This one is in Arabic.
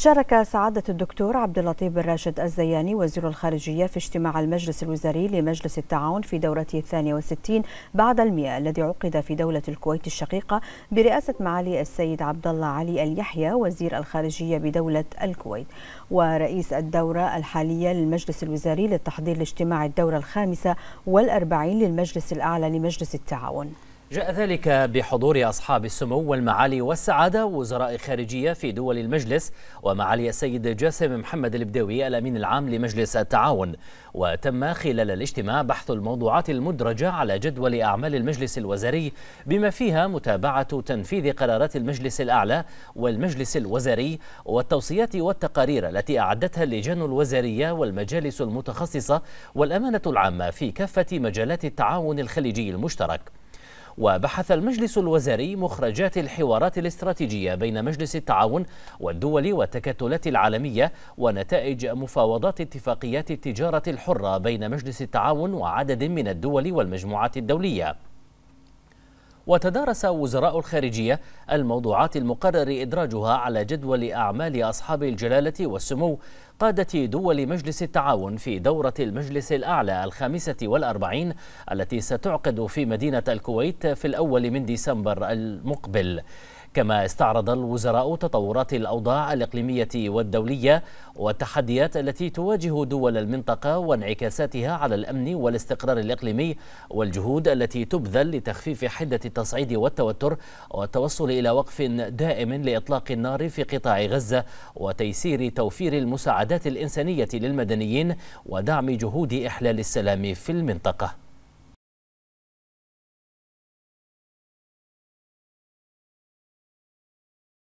شارك سعادة الدكتور عبد اللطيف بن راشد الزياني وزير الخارجية في اجتماع المجلس الوزاري لمجلس التعاون في دورته الثانية وستين بعد المئة الذي عقد في دولة الكويت الشقيقة برئاسة معالي السيد عبد الله علي اليحيى وزير الخارجية بدولة الكويت ورئيس الدورة الحالية للمجلس الوزاري للتحضير لاجتماع الدورة الخامسة والأربعين للمجلس الأعلى لمجلس التعاون جاء ذلك بحضور أصحاب السمو والمعالي والسعادة وزراء خارجية في دول المجلس ومعالي السيد جاسم محمد البداوي الأمين العام لمجلس التعاون وتم خلال الاجتماع بحث الموضوعات المدرجة على جدول أعمال المجلس الوزاري بما فيها متابعة تنفيذ قرارات المجلس الأعلى والمجلس الوزاري والتوصيات والتقارير التي أعدتها اللجان الوزارية والمجالس المتخصصة والأمانة العامة في كافة مجالات التعاون الخليجي المشترك وبحث المجلس الوزاري مخرجات الحوارات الاستراتيجية بين مجلس التعاون والدول والتكتلات العالمية ونتائج مفاوضات اتفاقيات التجارة الحرة بين مجلس التعاون وعدد من الدول والمجموعات الدولية وتدارس وزراء الخارجية الموضوعات المقرر إدراجها على جدول أعمال أصحاب الجلالة والسمو قادة دول مجلس التعاون في دورة المجلس الأعلى الخامسة والأربعين التي ستعقد في مدينة الكويت في الأول من ديسمبر المقبل كما استعرض الوزراء تطورات الأوضاع الإقليمية والدولية والتحديات التي تواجه دول المنطقة وانعكاساتها على الأمن والاستقرار الإقليمي والجهود التي تبذل لتخفيف حدة التصعيد والتوتر والتوصل إلى وقف دائم لإطلاق النار في قطاع غزة وتيسير توفير المساعدات الإنسانية للمدنيين ودعم جهود إحلال السلام في المنطقة